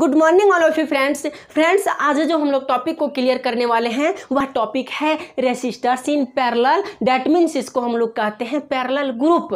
good morning all of you friends friends आज जो हम लोग टॉपिक को क्लियर करने वाले हैं वह टॉपिक है resistors in parallel that means इसको हम लोग कहते हैं parallel group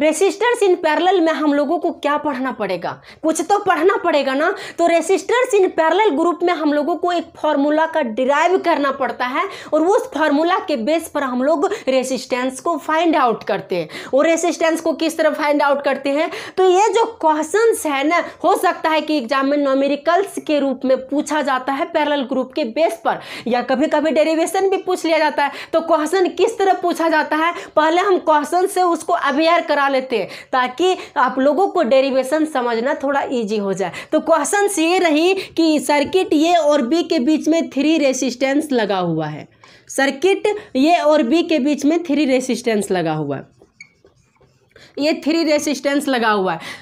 resistors in parallel में हम लोगों को क्या पढ़ना पड़ेगा कुछ तो पढ़ना पड़ेगा ना तो रेसिस्टर्स इन पैरेलल ग्रुप में हम लोगों को एक फार्मूला का डिराइव करना पड़ता है और उस फार्मूला के बेस पर हम लोग रेसिस्टेंस को फाइंड आउट करते हैं और रेसिस्टेंस को किस तरह फाइंड आउट करते हैं तो ये जो क्वेश्चन है ना हो सकता है कि एग्जाम में नोमेरिकल्स के रूप में पूछा जाता है पैरल ग्रुप के बेस पर या कभी कभी डेरिवेशन भी पूछ लिया जाता है तो क्वेश्चन किस तरह पूछा जाता है पहले हम क्वेश्चन से उसको अवेयर करा लेते हैं ताकि आप लोगों को डेरिवेशन समझना थोड़ा ईजी हो जाए तो क्वेश्चन ये रही कि सर्किट ए और बी के बीच में थ्री रेसिस्टेंस लगा हुआ है सर्किट ए और बी के बीच में थ्री रेसिस्टेंस लगा हुआ है ये थ्री रेसिस्टेंस लगा हुआ है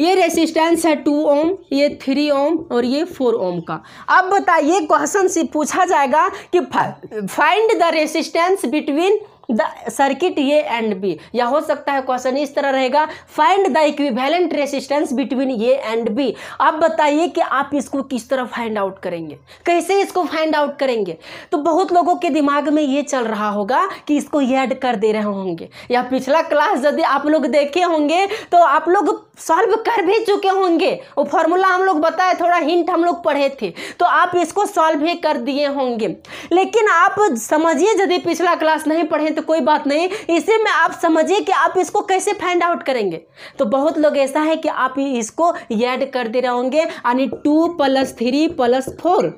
ये रेसिस्टेंस है टू ओम ये थ्री ओम और ये फोर ओम का अब बताइए क्वेश्चन से पूछा जाएगा कि find the resistance between the circuit A and B या हो सकता है क्वेश्चन इस तरह रहेगा find the equivalent resistance between A and B आप बताइए कि आप इसको किस तरह फाइंड आउट करेंगे कैसे इसको फाइंड आउट करेंगे तो बहुत लोगों के दिमाग में ये चल रहा होगा कि इसको ऐड कर दे रहे होंगे या पिछला क्लास यदि आप लोग देखे होंगे तो आप लोग सॉल्व कर भी चुके होंगे वो फॉर्मूला हम लोग बताए थोड़ा हिंट हम लोग पढ़े थे तो आप इसको सॉल्व ही कर दिए होंगे लेकिन आप समझिए यदि पिछला क्लास नहीं पढ़े तो कोई बात नहीं इसी में आप समझिए कि आप इसको कैसे फाइंड आउट करेंगे तो बहुत लोग ऐसा है कि आप इसको ऐड कर दे रहे होंगे यानी two plus three plus four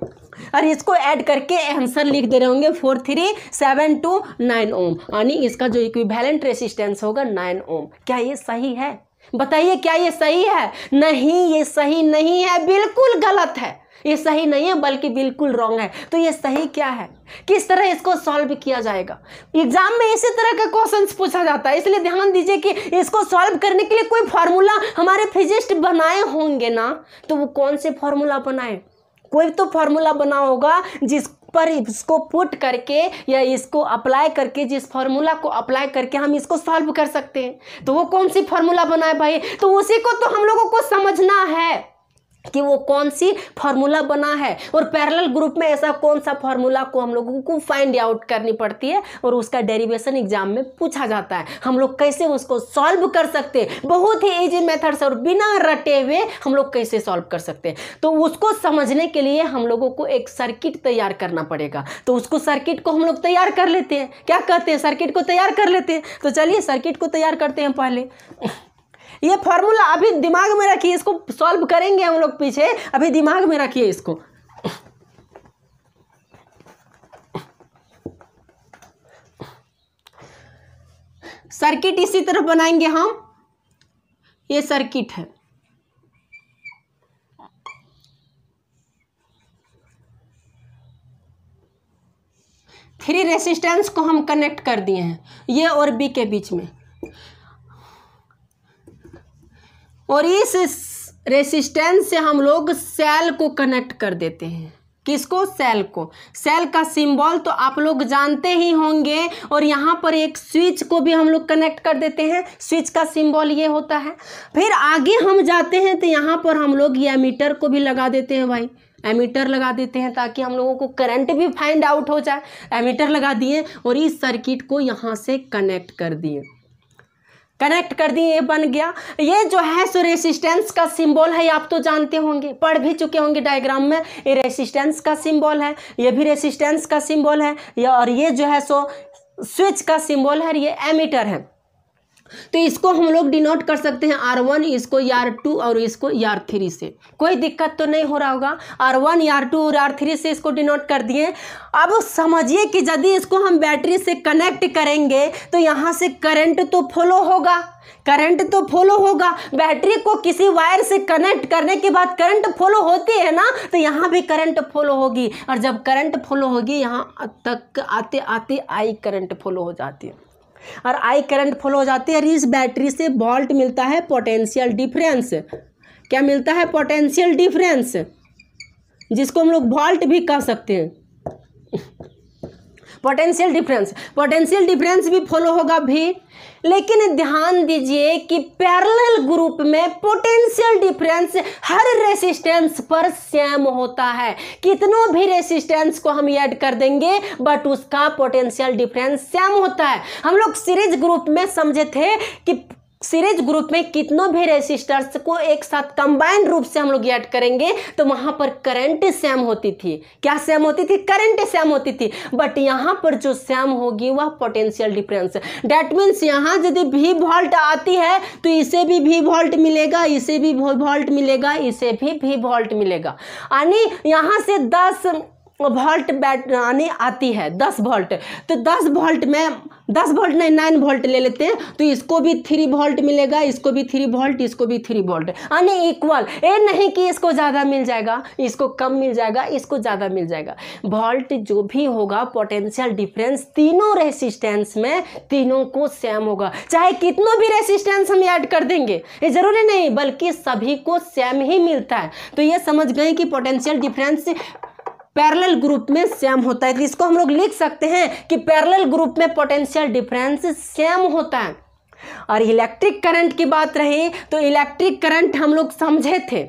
और इसको ऐड करके आंसर लिख दे रहे होंगे four three seven two nine ohm यानी इसका जो इक्विवेलेंट रेसिस्टेंस होगा नाइन ओम क्या ये सही है बताइए क्या ये सही है नहीं ये सही नहीं है बिल्कुल गलत है ये सही नहीं है बल्कि बिल्कुल रॉन्ग है तो ये सही क्या है किस तरह इसको सॉल्व किया जाएगा एग्जाम में इसी तरह का क्वेश्चंस पूछा जाता है इसलिए ध्यान दीजिए कि इसको सॉल्व करने के लिए कोई फार्मूला हमारे फिजिस्ट बनाए होंगे ना तो वो कौन से फार्मूला बनाए कोई तो फार्मूला बना होगा जिस पर इसको पुट करके या इसको अप्लाई करके जिस फॉर्मूला को अप्लाई करके हम इसको सॉल्व कर सकते हैं तो वो कौन सी फॉर्मूला बनाए भाई तो उसी को तो हम लोगों को समझना है कि वो कौन सी फार्मूला बना है और पैरेलल ग्रुप में ऐसा कौन सा फार्मूला को हम लोगों को फाइंड आउट करनी पड़ती है और उसका डेरिवेशन एग्जाम में पूछा जाता है हम लोग कैसे उसको सॉल्व कर सकते हैं बहुत ही ईजी मेथड्स और बिना रटे हुए हम लोग कैसे सॉल्व कर सकते हैं तो उसको समझने के लिए हम लोगों को एक सर्किट तैयार करना पड़ेगा तो उसको सर्किट को हम लोग तैयार कर लेते हैं क्या कहते हैं सर्किट को तैयार कर लेते हैं तो चलिए सर्किट को तैयार करते हैं पहले ये फॉर्मूला अभी दिमाग में रखिए इसको सॉल्व करेंगे हम लोग पीछे अभी दिमाग में रखिए इसको सर्किट इसी तरफ बनाएंगे हम ये सर्किट है थ्री रेसिस्टेंस को हम कनेक्ट कर दिए हैं ये और बी के बीच में और इस रेसिस्टेंस से हम लोग सेल को कनेक्ट कर देते हैं किसको सेल को सेल का सिंबल तो आप लोग जानते ही होंगे और यहाँ पर एक स्विच को भी हम लोग कनेक्ट कर देते हैं स्विच का सिंबल ये होता है फिर आगे हम जाते हैं तो यहाँ पर हम लोग ये मीटर को भी लगा देते हैं भाई एमीटर लगा देते हैं ताकि हम लोगों को करंट भी फाइंड आउट हो जाए एमीटर लगा दिए और इस सर्किट को यहाँ से कनेक्ट कर दिए कनेक्ट कर दिए बन गया ये जो है सो रेसिस्टेंस का सिंबल है आप तो जानते होंगे पढ़ भी चुके होंगे डायग्राम में ये रेसिस्टेंस का सिंबल है ये भी रेसिस्टेंस का सिंबल है और ये जो है सो स्विच का सिंबल है ये एमीटर है तो इसको हम लोग डिनोट कर सकते हैं आर वन इसको यार टू और इसको यार थ्री से कोई दिक्कत तो नहीं हो रहा होगा आर वन यार टू और आर थ्री से इसको डिनोट कर दिए अब समझिए कि यदि इसको हम बैटरी से कनेक्ट करेंगे तो यहाँ से करंट तो फॉलो होगा करंट तो फॉलो होगा बैटरी को किसी वायर से कनेक्ट करने के बाद करंट फॉलो होती है ना तो यहाँ भी करंट फॉलो होगी और जब करंट फॉलो होगी यहाँ तक आते आते आई करंट फॉलो हो जाती है और आई करंट फ्लो हो जाते हैं और इस बैटरी से वॉल्ट मिलता है पोटेंशियल डिफरेंस क्या मिलता है पोटेंशियल डिफरेंस जिसको हम लोग वॉल्ट भी कह सकते हैं पोटेंशियल डिफरेंस पोटेंशियल डिफरेंस भी फॉलो होगा भी लेकिन ध्यान दीजिए कि पैरेलल ग्रुप में पोटेंशियल डिफरेंस हर रेसिस्टेंस पर सेम होता है कितनों भी रेसिस्टेंस को हम ऐड कर देंगे बट उसका पोटेंशियल डिफरेंस सेम होता है हम लोग सीरीज ग्रुप में समझे थे कि सीरीज ग्रुप में कितनों भी रेसिस्टर्स को एक साथ कंबाइन रूप से हम लोग ऐड करेंगे तो वहां पर करंट सेम होती थी क्या सेम होती थी करंट सेम होती थी बट यहाँ पर जो सेम होगी वह पोटेंशियल डिफरेंस डैट मीन्स यहाँ यदि भी वोल्ट आती है तो इसे भी भी वोल्ट मिलेगा इसे भी वोल्ट मिलेगा इसे भी भी वोल्ट मिलेगा यानी यहाँ से दस वोल्ट बैट आने आती है दस वोल्ट तो दस वोल्ट में दस वोल्ट नहीं नाइन वोल्ट ले लेते हैं तो इसको भी थ्री वोल्ट मिलेगा इसको भी थ्री वोल्ट इसको भी थ्री वोल्ट यानी इक्वल ये नहीं कि इसको ज़्यादा मिल जाएगा इसको कम मिल जाएगा इसको ज़्यादा मिल जाएगा वोल्ट जो भी होगा पोटेंशियल डिफरेंस तीनों रेसिस्टेंस में तीनों को सेम होगा चाहे कितनों भी रेसिस्टेंस हम ऐड कर देंगे ये ज़रूरी नहीं बल्कि सभी को सेम ही मिलता है तो ये समझ गए कि पोटेंशियल डिफरेंस पैरेलल ग्रुप में सेम होता है तो इसको हम लोग लिख सकते हैं कि पैरेलल ग्रुप में पोटेंशियल डिफरेंस सेम होता है और इलेक्ट्रिक करंट की बात रही तो इलेक्ट्रिक करंट हम लोग समझे थे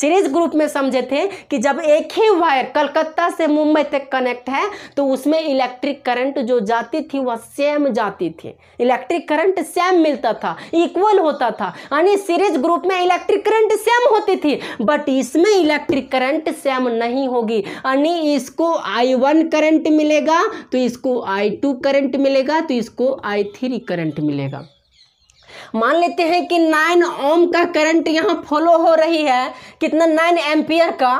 सीरीज ग्रुप में समझे थे कि जब एक ही वायर कलकत्ता से मुंबई तक कनेक्ट है तो उसमें इलेक्ट्रिक करंट जो जाती थी वह सेम जाती थी इलेक्ट्रिक करंट सेम मिलता था इक्वल होता था यानी सीरीज ग्रुप में इलेक्ट्रिक करंट सेम होती थी बट इसमें इलेक्ट्रिक करंट सेम नहीं होगी यानी इसको आई वन करंट मिलेगा तो इसको आई टू करंट मिलेगा तो इसको आई थ्री करंट मिलेगा मान लेते हैं कि नाइन ओम का करंट यहाँ फॉलो हो रही है कितना नाइन एम्पियर का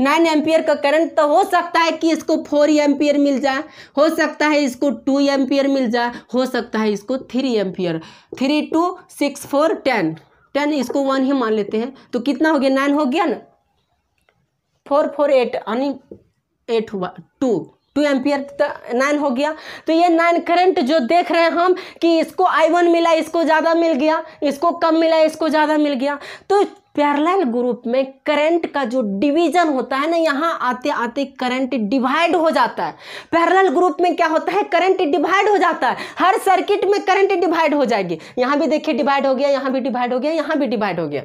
नाइन एम्पियर का करंट तो हो सकता है कि इसको फोर एम्पियर मिल जाए हो सकता है इसको टू एम्पियर मिल जाए हो सकता है इसको three ampere three two six four ten ten इसको वन ही मान लेते हैं तो कितना हो गया नाइन हो गया ना फोर फोर एट यानी एट हुआ टू टू एम्पियर नाइन हो गया तो ये नाइन करंट जो देख रहे हैं हम कि इसको आई वन मिला इसको ज़्यादा मिल गया इसको कम मिला इसको ज़्यादा मिल गया तो पैरेलल ग्रुप में करंट का जो डिवीजन होता है ना यहाँ आते आते करंट डिवाइड हो जाता है पैरेलल ग्रुप में क्या होता है करंट डिवाइड हो जाता है हर सर्किट में करंट डिवाइड हो जाएगी यहाँ भी देखिए डिवाइड हो गया यहाँ भी डिवाइड हो गया यहाँ भी डिवाइड हो गया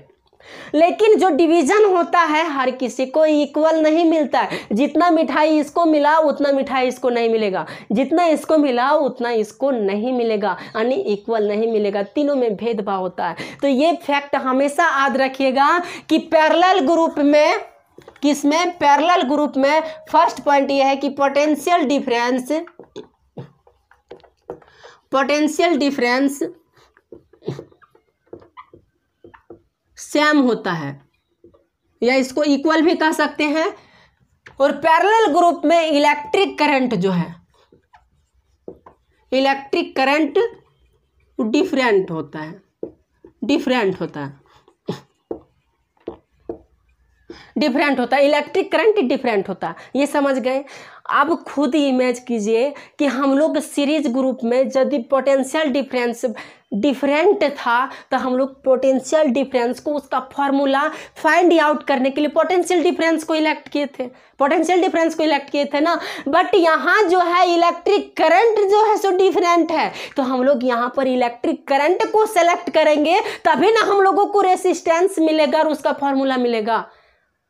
लेकिन जो डिवीजन होता है हर किसी को इक्वल नहीं मिलता है जितना मिठाई इसको मिला उतना मिठाई इसको नहीं मिलेगा जितना इसको मिला उतना इसको नहीं मिलेगा यानी इक्वल नहीं मिलेगा तीनों में भेदभाव होता है तो ये फैक्ट हमेशा याद रखिएगा कि पैरेलल ग्रुप में किसमें पैरेलल ग्रुप में फर्स्ट पॉइंट ये है कि potential difference potential difference same होता है या इसको इक्वल भी कह सकते हैं और पैरेलल ग्रुप में इलेक्ट्रिक करंट जो है इलेक्ट्रिक करंट डिफरेंट होता है डिफरेंट होता है डिफरेंट होता है इलेक्ट्रिक करंट डिफरेंट होता है ये समझ गए अब खुद इमेज कीजिए कि हम लोग सीरीज ग्रुप में यदि पोटेंशियल डिफरेंस डिफरेंट था तो हम लोग पोटेंशियल डिफरेंस को उसका फॉर्मूला फाइंड आउट करने के लिए पोटेंशियल डिफरेंस को इलेक्ट किए थे पोटेंशियल डिफरेंस को इलेक्ट किए थे ना बट यहाँ जो है इलेक्ट्रिक करंट जो है सो डिफरेंट है तो हम लोग यहाँ पर इलेक्ट्रिक करंट को सेलेक्ट करेंगे तभी ना हम लोगों को रेसिस्टेंस मिलेगा और उसका फॉर्मूला मिलेगा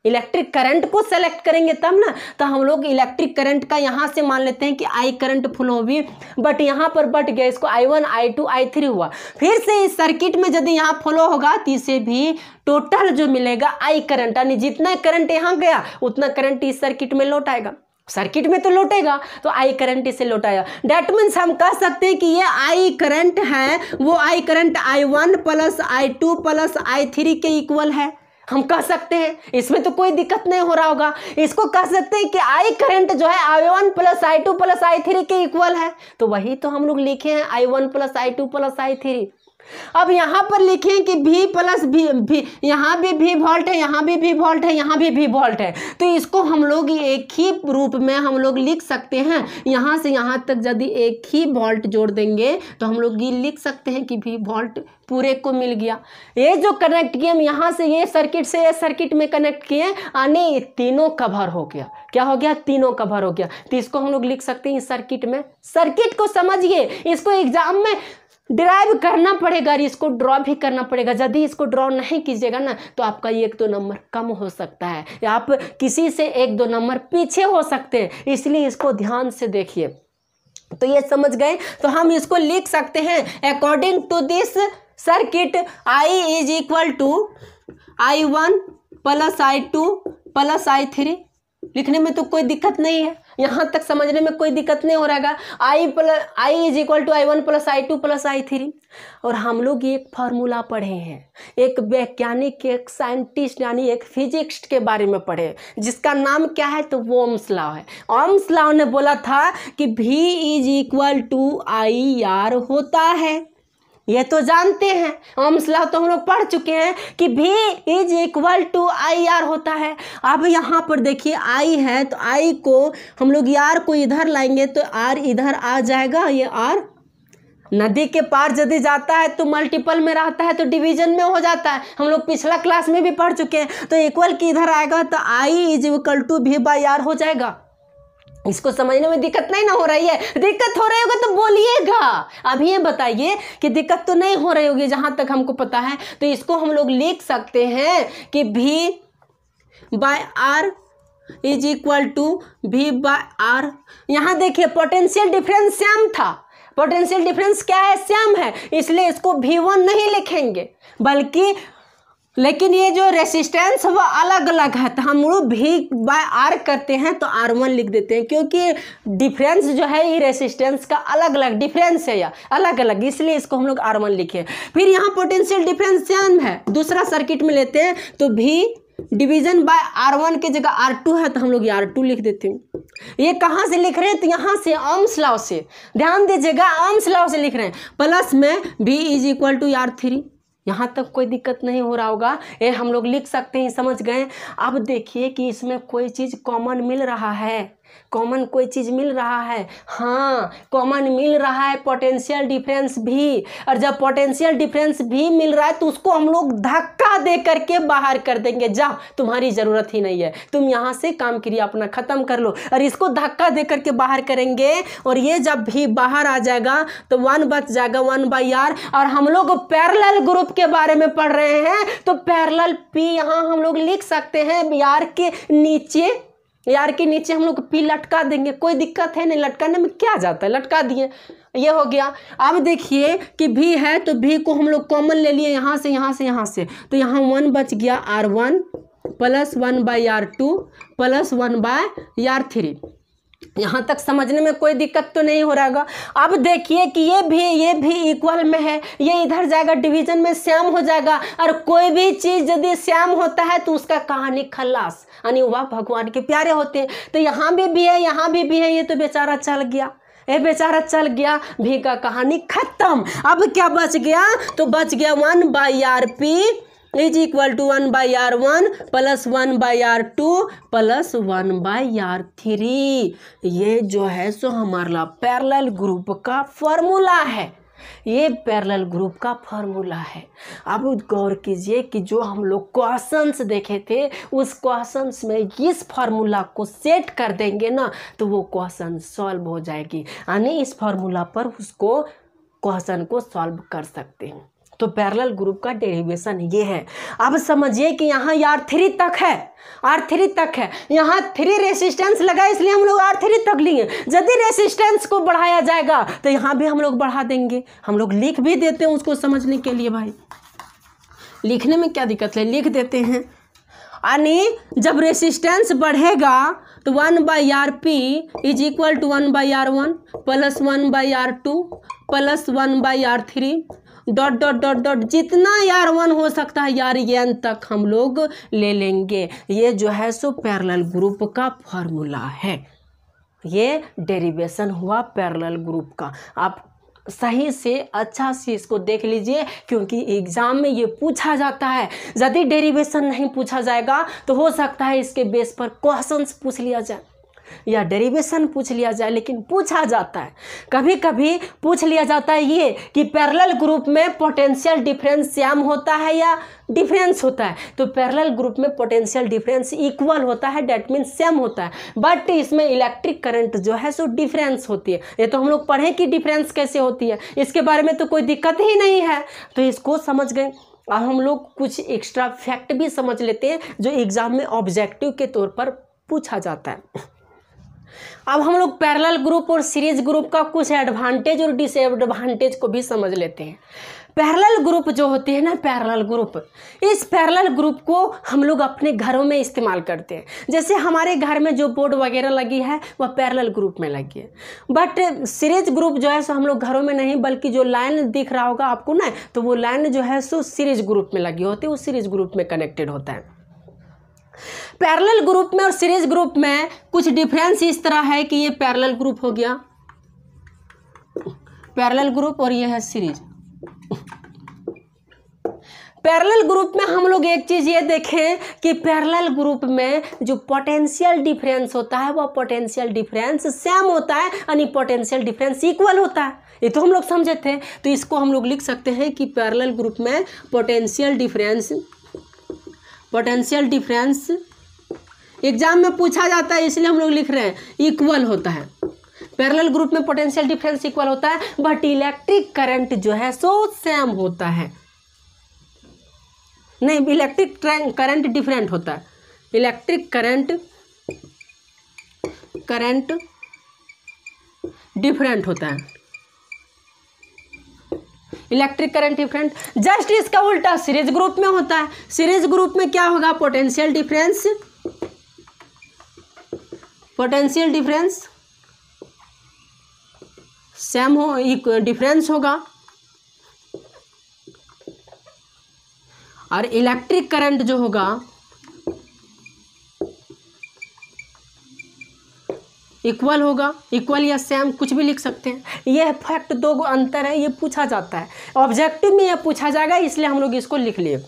इलेक्ट्रिक करंट को सेलेक्ट करेंगे तब ना तो हम लोग इलेक्ट्रिक करंट का यहाँ से मान लेते हैं कि आई करंट फ्लो भी बट यहाँ पर बट गया इसको I one I two I three हुआ फिर से इस सर्किट में यदि यहाँ फ्लो होगा तो इसे भी टोटल जो मिलेगा आई करंट यानी जितना करंट यहाँ गया उतना करंट इस सर्किट में लौट आएगा सर्किट में तो लौटेगा तो आई करंट इसे लौटाया डेट मीन्स हम कह सकते हैं कि ये आई करंट है वो I current I one plus I two plus I three के इक्वल है हम कह सकते हैं इसमें तो कोई दिक्कत नहीं हो रहा होगा इसको कह सकते हैं कि आई करंट जो है I one plus I two plus I three के इक्वल है तो वही तो हम लोग लिखे हैं I one plus I two plus I three अब यहाँ पर लिखें कि भी प्लस भी, भी यहाँ भी भी वोल्ट है यहाँ भी भी वोल्ट है यहाँ भी भी वोल्ट है तो इसको हम लोग एक ही रूप में हम लोग लिख सकते हैं यहाँ से यहाँ तक यदि एक ही वोल्ट जोड़ देंगे तो हम लोग ये लिख सकते हैं कि भी वोल्ट पूरे को मिल गया ये जो कनेक्ट किए हम यहाँ से ये सर्किट से ये सर्किट में कनेक्ट किए आने तीनों कवर हो गया क्या हो गया तीनों कवर हो गया तो इसको हम लोग लिख सकते हैं इस सर्किट में सर्किट को समझिए इसको एग्जाम में ड्राइव करना पड़ेगा और इसको ड्रॉ भी करना पड़ेगा यदि इसको ड्रॉ नहीं कीजिएगा ना तो आपका एक दो नंबर कम हो सकता है आप किसी से एक दो नंबर पीछे हो सकते हैं इसलिए इसको ध्यान से देखिए तो ये समझ गए तो हम इसको लिख सकते हैं according to this circuit I is equal to I one plus I two plus I three लिखने में तो कोई दिक्कत नहीं है यहाँ तक समझने में कोई दिक्कत नहीं हो रहा है I plus I is equal to I one plus I two plus I three और हम लोग एक फार्मूला पढ़े हैं एक वैज्ञानिक एक साइंटिस्ट यानी एक फिजिक्स्ट के बारे में पढ़े जिसका नाम क्या है तो वो ओम्स लाव है ओम्स लाव ने बोला था कि V is equal to I R होता है ये तो जानते हैं लॉ तो हम लोग पढ़ चुके हैं कि V is equal to I R होता है अब यहाँ पर देखिए आई है तो आई को हम लोग यार को इधर लाएंगे तो आर इधर आ जाएगा ये आर नदी के पार यदि जाता है तो मल्टीपल में रहता है तो डिवीजन में हो जाता है हम लोग पिछला क्लास में भी पढ़ चुके हैं तो इक्वल की इधर आएगा तो I is equal to V by R हो जाएगा इसको समझने में दिक्कत नहीं ना हो रही है दिक्कत हो रही होगी तो बोलिएगा अभी ये बताइए कि दिक्कत तो नहीं हो रही होगी जहां तक हमको पता है तो इसको हम लोग लिख सकते हैं कि V by R is equal to V by R यहां देखिए पोटेंशियल डिफरेंस सेम था पोटेंशियल डिफरेंस क्या है सेम है इसलिए इसको भी वन नहीं लिखेंगे बल्कि लेकिन ये जो रेसिस्टेंस वो अलग अलग है तो हम लोग भी बाय आर करते हैं तो आर वन लिख देते हैं क्योंकि डिफरेंस जो है ये रेसिस्टेंस का अलग अलग डिफरेंस है या अलग अलग इसलिए इसको हम लोग आर वन लिखे फिर यहाँ पोटेंशियल डिफरेंस सेम है दूसरा सर्किट में लेते हैं तो भी डिवीजन बाय आर वन की जगह आर टू है तो हम लोग आर टू लिख देते हैं ये कहाँ से लिख रहे हैं तो यहाँ से आम्स लाव से ध्यान दीजिएगा आम्स लाव से लिख रहे हैं प्लस में V is equal to R three यहाँ तक कोई दिक्कत नहीं हो रहा होगा ये हम लोग लिख सकते हैं समझ गए अब देखिए कि इसमें कोई चीज़ कॉमन मिल रहा है कॉमन कोई चीज़ मिल रहा है हाँ कॉमन मिल रहा है पोटेंशियल डिफरेंस भी और जब पोटेंशियल डिफरेंस भी मिल रहा है तो उसको हम लोग धक्का दे करके बाहर कर देंगे जाओ तुम्हारी ज़रूरत ही नहीं है तुम यहाँ से काम क्रिया अपना ख़त्म कर लो और इसको धक्का दे करके बाहर करेंगे और ये जब भी बाहर आ जाएगा तो वन बच जाएगा वन बाई आर और हम लोग पैरल ग्रुप के बारे में पढ़ रहे हैं तो पैरल पी यहाँ हम लोग लिख सकते हैं आर के नीचे यार के नीचे हम लोग पी लटका देंगे कोई दिक्कत है नहीं लटकाने में क्या जाता है लटका दिए ये हो गया अब देखिए कि भी है तो भी को हम लोग कॉमन ले लिए यहाँ से यहाँ से यहाँ से तो यहाँ वन बच गया R one plus one by R two plus one by R three यहाँ तक समझने में कोई दिक्कत तो नहीं हो रहा अब देखिए कि ये भी ये भी इक्वल में है ये इधर जाएगा डिवीजन में श्याम हो जाएगा और कोई भी चीज़ यदि श्याम होता है तो उसका कहानी खल्लास यानी वह भगवान के प्यारे होते हैं तो यहाँ भी भी है यहाँ भी भी है ये तो बेचारा चल गया ये बेचारा चल गया भी का कहानी खत्म अब क्या बच गया तो बच गया one by R P is equal to one by R one plus one by R two plus one by R three ये जो है सो हमारा पैरल ग्रुप का फॉर्मूला है ये पैरेलल ग्रुप का फॉर्मूला है अब गौर कीजिए कि जो हम लोग क्वेश्चंस देखे थे उस क्वेश्चंस में इस फॉर्मूला को सेट कर देंगे ना तो वो क्वेश्चन सॉल्व हो जाएगी यानी इस फार्मूला पर उसको क्वेश्चन को सॉल्व कर सकते हैं तो पैरेलल ग्रुप का डेरिवेशन ये है अब समझिए कि यहाँ आर थ्री तक है आर थ्री तक है यहाँ थ्री रेसिस्टेंस लगा इसलिए हम लोग आर थ्री तक लिए यदि रेसिस्टेंस को बढ़ाया जाएगा तो यहाँ भी हम लोग बढ़ा देंगे हम लोग लिख भी देते हैं उसको समझने के लिए भाई लिखने में क्या दिक्कत है लिख देते हैं यानी जब रेसिस्टेंस बढ़ेगा तो one by R P is equal to one by R one plus one by R two plus one by R three dot dot dot dot जितना यार वन हो सकता है यार एन तक हम लोग ले लेंगे ये जो है सो पैरेलल ग्रुप का फॉर्मूला है ये डेरिवेशन हुआ पैरेलल ग्रुप का आप सही से अच्छा से इसको देख लीजिए क्योंकि एग्ज़ाम में ये पूछा जाता है यदि डेरिवेशन नहीं पूछा जाएगा तो हो सकता है इसके बेस पर क्वेश्चंस पूछ लिया जाए या डेरिवेशन पूछ लिया जाए लेकिन पूछा जाता है कभी कभी पूछ लिया जाता है ये कि पैरेलल ग्रुप में पोटेंशियल डिफरेंस सेम होता है या डिफरेंस होता है तो पैरेलल ग्रुप में पोटेंशियल डिफरेंस इक्वल होता है डेट मीन सेम होता है बट इसमें इलेक्ट्रिक करंट जो है सो डिफरेंस होती है ये तो हम लोग पढ़ें कि डिफरेंस कैसे होती है इसके बारे में तो कोई दिक्कत ही नहीं है तो इसको समझ गए अब हम लोग कुछ एक्स्ट्रा फैक्ट भी समझ लेते हैं जो एग्ज़ाम में ऑब्जेक्टिव के तौर पर पूछा जाता है अब हम लोग पैरेलल ग्रुप और सीरीज ग्रुप का कुछ एडवांटेज और डिसएडवांटेज को भी समझ लेते हैं पैरेलल ग्रुप जो होते हैं ना पैरेलल ग्रुप इस पैरेलल ग्रुप को हम लोग अपने घरों में इस्तेमाल करते हैं जैसे हमारे घर में जो बोर्ड वगैरह लगी है वह पैरेलल ग्रुप में लगी है बट सीरीज ग्रुप जो है सो हम लोग घरों में नहीं बल्कि जो लाइन दिख रहा होगा आपको ना तो वो लाइन जो है सो सीरीज ग्रुप में लगी होती है वो सीरीज ग्रुप में कनेक्टेड होता है पैरेलल ग्रुप में और सीरीज ग्रुप में कुछ डिफरेंस इस तरह है कि ये पैरेलल ग्रुप हो गया पैरेलल ग्रुप और ये है सीरीज पैरेलल ग्रुप में हम लोग एक चीज़ ये देखें कि पैरेलल ग्रुप में जो पोटेंशियल डिफरेंस होता है वह पोटेंशियल डिफरेंस सेम होता है यानी पोटेंशियल डिफरेंस इक्वल होता है ये तो हम लोग समझे थे तो इसको हम लोग लिख सकते हैं कि पैरेलल ग्रुप में potential difference potential difference exam में पूछा जाता है इसलिए हम लोग लिख रहे हैं इक्वल होता है पैरेलल ग्रुप में पोटेंशियल डिफरेंस इक्वल होता है बट इलेक्ट्रिक करंट जो है सो सेम होता है नहीं इलेक्ट्रिक करंट डिफरेंट होता है इलेक्ट्रिक करंट करंट डिफरेंट होता है इलेक्ट्रिक करंट डिफरेंट जस्ट इसका उल्टा सीरीज ग्रुप में होता है सीरीज ग्रुप में क्या होगा potential difference potential difference same हो डिफरेंस होगा और इलेक्ट्रिक करंट जो होगा इक्वल होगा इक्वल या सेम कुछ भी लिख सकते हैं यह फैक्ट दो को अंतर है ये पूछा जाता है ऑब्जेक्टिव में यह पूछा जाएगा इसलिए हम लोग इसको लिख लिए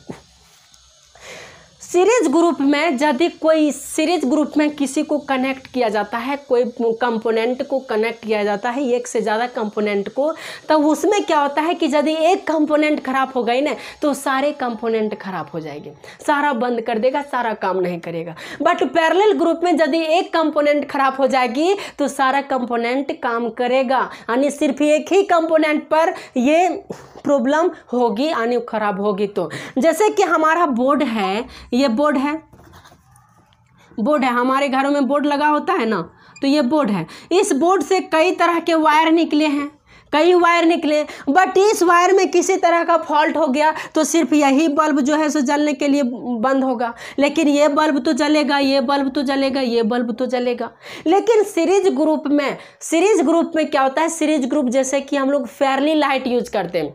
सीरीज ग्रुप में यदि कोई सीरीज ग्रुप में किसी को कनेक्ट किया जाता है कोई कंपोनेंट को कनेक्ट किया जाता है एक से ज़्यादा कंपोनेंट को तब तो उसमें क्या होता है कि यदि एक कंपोनेंट खराब हो गई ना तो सारे कंपोनेंट खराब हो जाएंगे सारा बंद कर देगा सारा काम नहीं करेगा बट पैरेलल ग्रुप में यदि एक कंपोनेंट खराब हो जाएगी तो सारा कंपोनेंट काम करेगा यानी सिर्फ एक ही कंपोनेंट पर ये प्रॉब्लम होगी यानी खराब होगी तो जैसे कि हमारा बोर्ड है ये बोर्ड है बोर्ड है हमारे घरों में बोर्ड लगा होता है ना तो ये बोर्ड है इस बोर्ड से कई तरह के वायर निकले हैं कई वायर निकले बट इस वायर में किसी तरह का फॉल्ट हो गया तो सिर्फ यही बल्ब जो है सो जलने के लिए बंद होगा लेकिन ये बल्ब तो जलेगा ये बल्ब तो जलेगा ये बल्ब तो जलेगा लेकिन सीरीज ग्रुप में सीरीज ग्रुप में क्या होता है सीरीज ग्रुप जैसे कि हम लोग फेयरली लाइट यूज करते हैं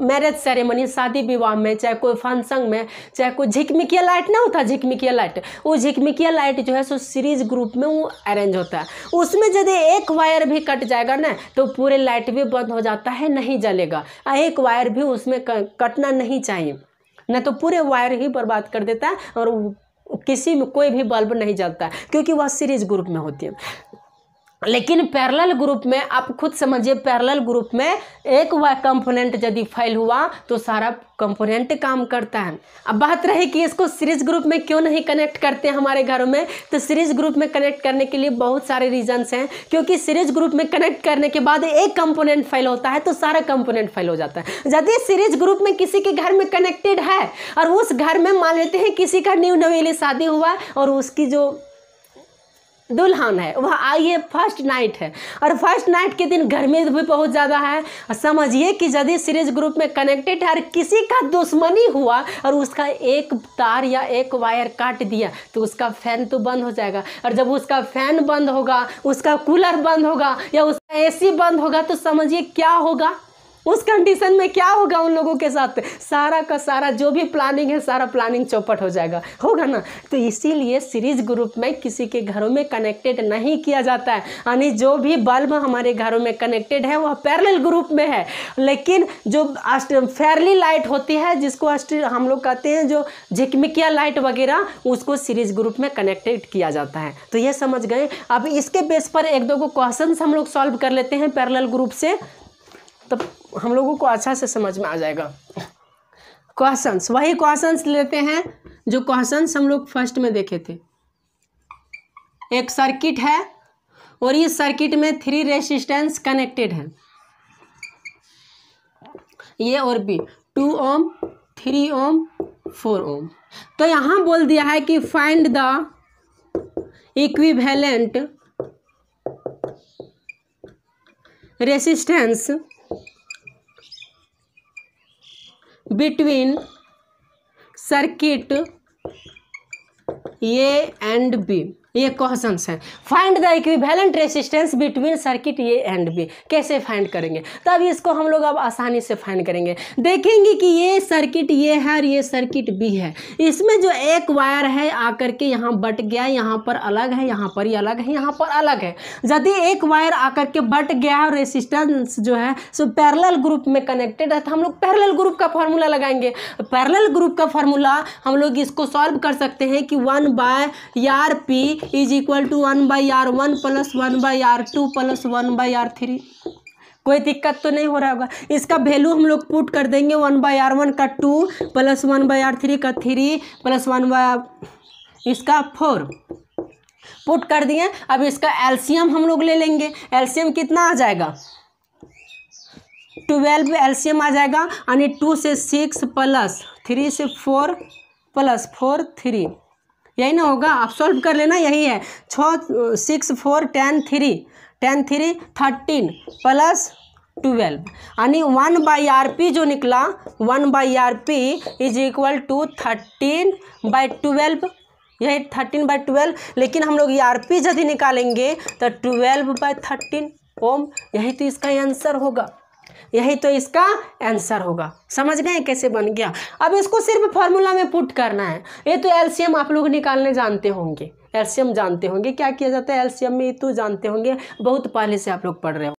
मैरिज सेरेमनी शादी विवाह में चाहे कोई फंक्शन में चाहे कोई झिकमिकिया लाइट ना होता झिकमिकिया लाइट वो झिकमिकिया लाइट जो है सो सीरीज ग्रुप में वो अरेंज होता है उसमें यदि एक वायर भी कट जाएगा ना तो पूरे लाइट भी बंद हो जाता है नहीं जलेगा एक वायर भी उसमें कटना नहीं चाहिए न तो पूरे वायर ही बर्बाद कर देता है और किसी में कोई भी बल्ब नहीं जलता क्योंकि वह सीरीज ग्रुप में होती है लेकिन पैरेलल ग्रुप में आप खुद समझिए पैरेलल ग्रुप में एक वह कंपोनेंट यदि फाइल हुआ तो सारा कंपोनेंट काम करता है अब बात रहे कि इसको सीरीज ग्रुप में क्यों नहीं कनेक्ट करते हमारे घरों में तो सीरीज ग्रुप में कनेक्ट करने के लिए बहुत सारे रीजंस हैं क्योंकि सीरीज ग्रुप में कनेक्ट करने के बाद एक कंपोनेंट फाइल होता है तो सारा कंपोनेंट फेल हो जाता है यदि सीरीज ग्रुप में किसी के घर में कनेक्टेड है और उस घर में मान लेते हैं किसी का न्यू नवेली शादी हुआ और उसकी जो दुल्हन है वह आइए फर्स्ट नाइट है और फर्स्ट नाइट के दिन गर्मी भी बहुत ज़्यादा है और समझिए कि यदि सीरीज ग्रुप में कनेक्टेड है हर किसी का दुश्मनी हुआ और उसका एक तार या एक वायर काट दिया तो उसका फैन तो बंद हो जाएगा और जब उसका फैन बंद होगा उसका कूलर बंद होगा या उसका एसी बंद होगा तो समझिए क्या होगा उस कंडीशन में क्या होगा उन लोगों के साथ सारा का सारा जो भी प्लानिंग है सारा प्लानिंग चौपट हो जाएगा होगा ना तो इसीलिए सीरीज ग्रुप में किसी के घरों में कनेक्टेड नहीं किया जाता है यानी जो भी बल्ब हमारे घरों में कनेक्टेड है वह पैरल ग्रुप में है लेकिन जो फेयरली लाइट होती है जिसको हम लोग कहते हैं जो झिकमिकिया लाइट वगैरह उसको सीरीज ग्रुप में कनेक्टेड किया जाता है तो ये समझ गए अब इसके बेस पर एक दो को क्वेश्चन हम लोग सॉल्व कर लेते हैं पैरल ग्रुप से तब तो हम लोगों को अच्छा से समझ में आ जाएगा क्वेश्चंस वही क्वेश्चंस लेते हैं जो क्वेश्चंस हम लोग फर्स्ट में देखे थे एक सर्किट है और इस सर्किट में थ्री रेसिस्टेंस कनेक्टेड है ये और B two ohm three ohm four ohm तो यहां बोल दिया है कि find the equivalent resistance between circuit A and B ये क्वेश्चन है find the equivalent resistance between circuit A and B कैसे फाइंड करेंगे तब इसको हम लोग अब आसानी से फाइंड करेंगे देखेंगे कि ये सर्किट ये है और ये सर्किट बी है इसमें जो एक वायर है आकर के यहाँ बट गया यहाँ पर अलग है यहाँ पर ही अलग है यहाँ पर अलग है यदि एक वायर आकर के बट गया और रेसिस्टेंस जो है सो पैरेलल ग्रुप में कनेक्टेड है तो हम लोग पैरेलल ग्रुप का फार्मूला लगाएंगे पैरेलल ग्रुप का फार्मूला हम लोग इसको सॉल्व कर सकते हैं कि one by R P is equal to one by R one plus one by R two plus one by R three कोई दिक्कत तो नहीं हो रहा होगा इसका वैल्यू हम लोग पुट कर देंगे वन बाई आर वन का two plus one by R three का थ्री प्लस वन बाई इसका फोर पुट कर दिए अब इसका एलसीएम हम लोग ले लेंगे एलसीएम कितना आ जाएगा ट्वेल्व एलसीएम आ जाएगा यानी टू से सिक्स प्लस थ्री से फोर प्लस फोर थ्री यही ना होगा आप सॉल्व कर लेना यही है छः six four ten three ten three thirteen plus twelve यानी वन बाई आर पी जो निकला one by R P is equal to thirteen by twelve यही थर्टीन बाई ट्वेल्व लेकिन हम लोग आर पी यदि निकालेंगे तो ट्वेल्व बाई थर्टीन ओम यही तो इसका आंसर होगा यही तो इसका आंसर होगा समझ गए कैसे बन गया अब इसको सिर्फ फॉर्मूला में पुट करना है ये तो एलसीएम आप लोग निकालने जानते होंगे एलसीएम जानते होंगे क्या किया जाता है एलसीएम में ये तो जानते होंगे बहुत पहले से आप लोग पढ़ रहे हो